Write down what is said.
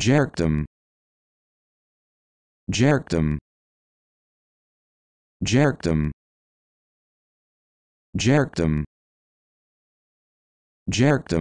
jerked them jerked them jerked